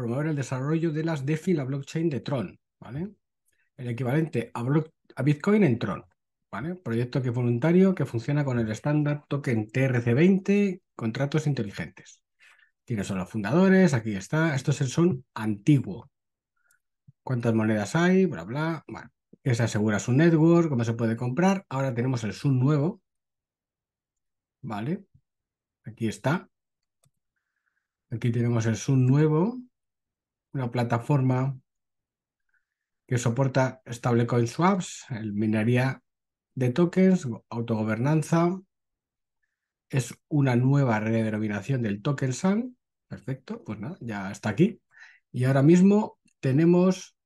promover el desarrollo de las DeFi la blockchain de Tron, ¿vale? El equivalente a, Bitcoin en Tron, ¿vale? Proyecto que es voluntario, que funciona con el estándar token TRC20, contratos inteligentes. ¿Quiénes son los fundadores? Aquí está. Esto es el son antiguo. ¿Cuántas monedas hay? Bla, bla. Bueno, Esa asegura su network, cómo se puede comprar. Ahora tenemos el Sun nuevo. ¿Vale? Aquí está. Aquí tenemos el Sun nuevo una plataforma que soporta stablecoin swaps, minería de tokens, autogobernanza. Es una nueva redenominación del token Sun. Perfecto, pues nada, ya está aquí. Y ahora mismo tenemos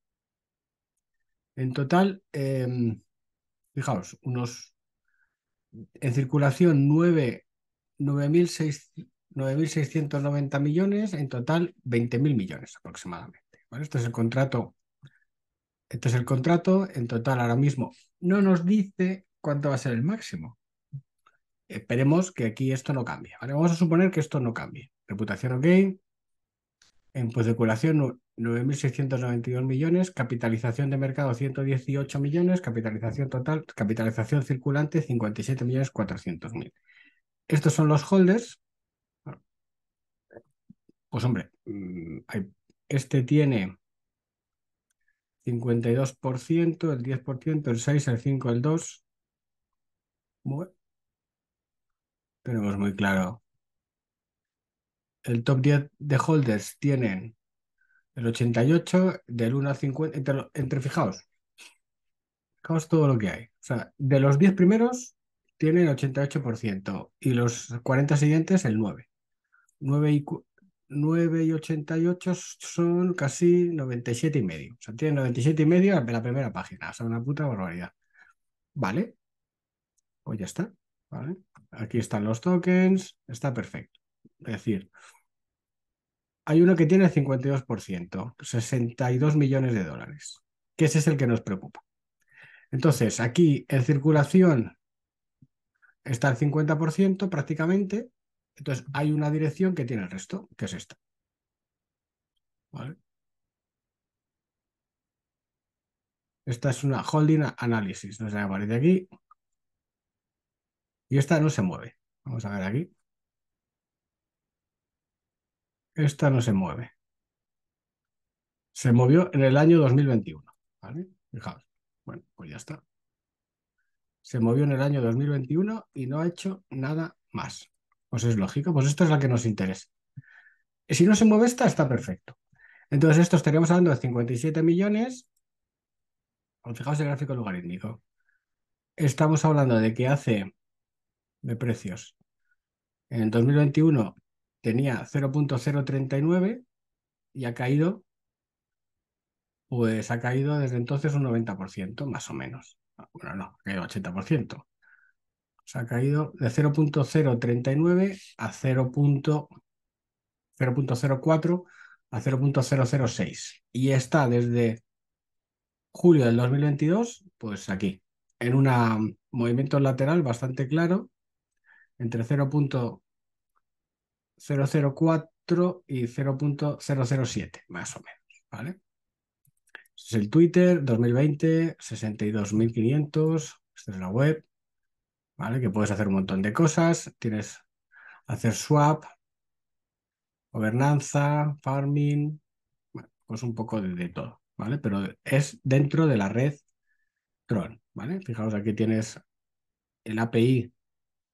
en total, em, fijaos, unos en circulación 9.600 9.690 millones, en total 20.000 millones aproximadamente. bueno Este es el contrato. Este es el contrato, en total ahora mismo no nos dice cuánto va a ser el máximo. Esperemos que aquí esto no cambie. Vamos a suponer que esto no cambie. Reputación ok. En curación 9.692 millones, capitalización de mercado 118 millones, capitalización total, capitalización circulante 57.400.000. Estos son los holders, pues hombre, mm. este tiene 52%, el 10%, el 6, el 5, el 2. tenemos muy claro. El top 10 de holders tienen el 88, del 1 al 50, entre, fijaos, fijaos todo lo que hay. O sea, de los 10 primeros tienen el 88% y los 40 siguientes el 9. 9 y, 9 y 88 son casi 97 y medio. O sea, tiene 97 y medio en la primera página. O sea, una puta barbaridad. Vale. Pues ya está. ¿Vale? Aquí están los tokens. Está perfecto. Es decir, hay uno que tiene el 52%, 62 millones de dólares, que ese es el que nos preocupa. Entonces, aquí en circulación está el 50% prácticamente, entonces, hay una dirección que tiene el resto, que es esta. Esta es una holding analysis, nos aparece aquí. Y esta no se mueve. Vamos a ver aquí. Esta no se mueve. Se movió en el año 2021. ¿Vale? Fijaos. Bueno, pues ya está. Se movió en el año 2021 y no ha hecho nada más. Pues es lógico, pues esto es la que nos interesa. Si no se mueve esta, está perfecto. Entonces, esto estaríamos hablando de 57 millones. Pues fijaos el gráfico logarítmico. Estamos hablando de que hace de precios. En 2021 tenía 0.039 y ha caído, pues ha caído desde entonces un 90%, más o menos. Ah, bueno, no, ha caído 80% se ha caído de 0.039 a 0.04 a 0.006 y está desde julio del 2022, pues aquí, en un movimiento lateral bastante claro, entre 0.004 y 0.007, más o menos, ¿vale? Este es el Twitter, 2020, 62.500, esta es la web, que puedes hacer un montón de cosas, tienes hacer swap, gobernanza, farming, bueno, pues un poco de, todo, ¿vale? Pero es dentro de la red Tron, ¿vale? Fijaos, aquí tienes el API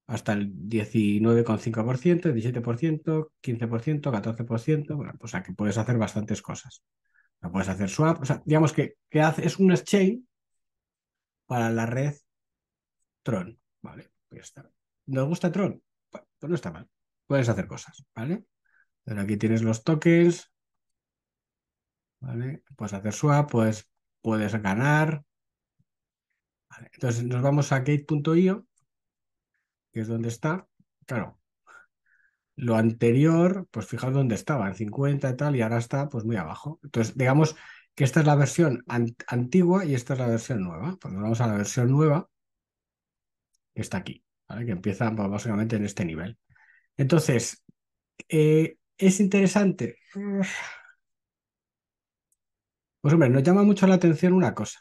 hasta el 19,5%, 17%, 15%, 14%, bueno, pues que puedes hacer bastantes cosas. No puedes hacer swap, digamos que, hace, es un exchange para la red Tron, Vale, pues está. ¿Nos gusta Tron? pues no está mal. Puedes hacer cosas, ¿vale? Pero aquí tienes los tokens. ¿Vale? Puedes hacer swap, puedes, puedes ganar. entonces nos vamos a gate.io, que es donde está. Claro, lo anterior, pues fijaos dónde estaba, en 50 y tal, y ahora está pues muy abajo. Entonces, digamos que esta es la versión antigua y esta es la versión nueva. Cuando pues vamos a la versión nueva, que está aquí, ¿vale? que empieza básicamente en este nivel. Entonces, eh, ¿es interesante? Pues hombre, nos llama mucho la atención una cosa,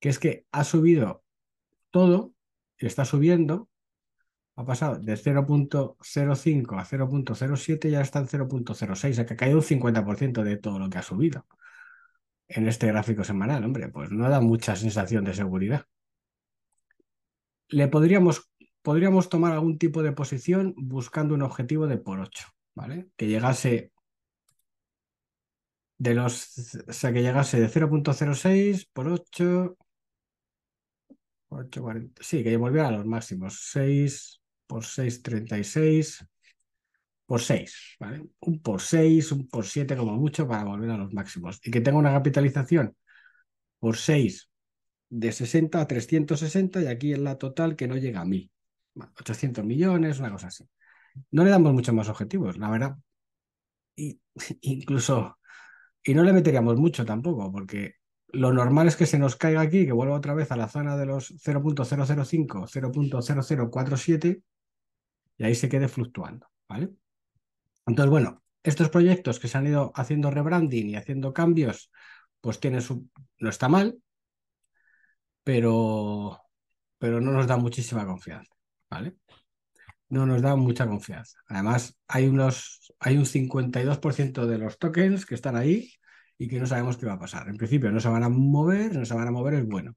que es que ha subido todo, está subiendo, ha pasado de 0.05 a 0.07 ya está en 0.06, o sea que ha caído un 50% de todo lo que ha subido en este gráfico semanal, hombre, pues no da mucha sensación de seguridad le podríamos, podríamos tomar algún tipo de posición buscando un objetivo de por 8, ¿vale? Que llegase de los, sea, que llegase de 0.06 por 8, 8 sí, que volviera a los máximos, 6 por 6, 36, por 6, ¿vale? Un por 6, un por 7 como mucho para volver a los máximos. Y que tenga una capitalización por 6 de 60 a 360 y aquí es la total que no llega a 1000. 800 millones, una cosa así. No le damos muchos más objetivos, la verdad. Y, incluso, y no le meteríamos mucho tampoco, porque lo normal es que se nos caiga aquí, que vuelva otra vez a la zona de los 0.005, 0.0047 y ahí se quede fluctuando, ¿vale? Entonces, bueno, estos proyectos que se han ido haciendo rebranding y haciendo cambios, pues tiene su... no está mal, pero, pero no nos da muchísima confianza, ¿vale? No nos da mucha confianza. Además, hay, unos, hay un 52% de los tokens que están ahí y que no sabemos qué va a pasar. En principio, no se van a mover, no se van a mover, es bueno.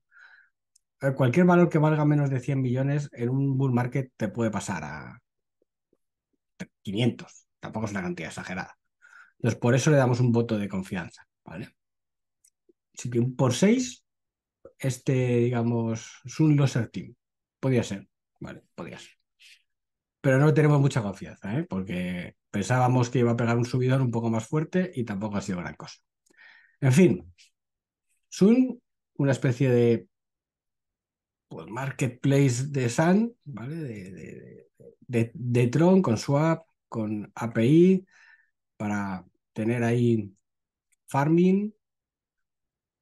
Eh, cualquier valor que valga menos de 100 millones en un bull market te puede pasar a 500. Tampoco es una cantidad exagerada. Entonces, por eso le damos un voto de confianza, ¿vale? Así que un por 6 este, digamos, un Loser Team. Podía ser, vale, podía ser. Pero no tenemos mucha confianza, ¿eh? porque pensábamos que iba a pegar un subidor un poco más fuerte y tampoco ha sido gran cosa. En fin, Sun, una especie de pues, marketplace de Sun, ¿vale? de, de, de Tron con Swap, con API, para tener ahí farming,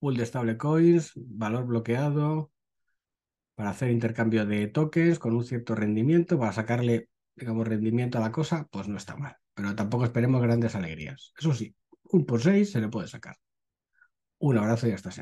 pool de stablecoins, valor bloqueado, para hacer intercambio de tokens con un cierto rendimiento, para sacarle, digamos, rendimiento a la cosa, pues no está mal. Pero tampoco esperemos grandes alegrías. Eso sí, un por seis se le puede sacar. Un abrazo y hasta siempre.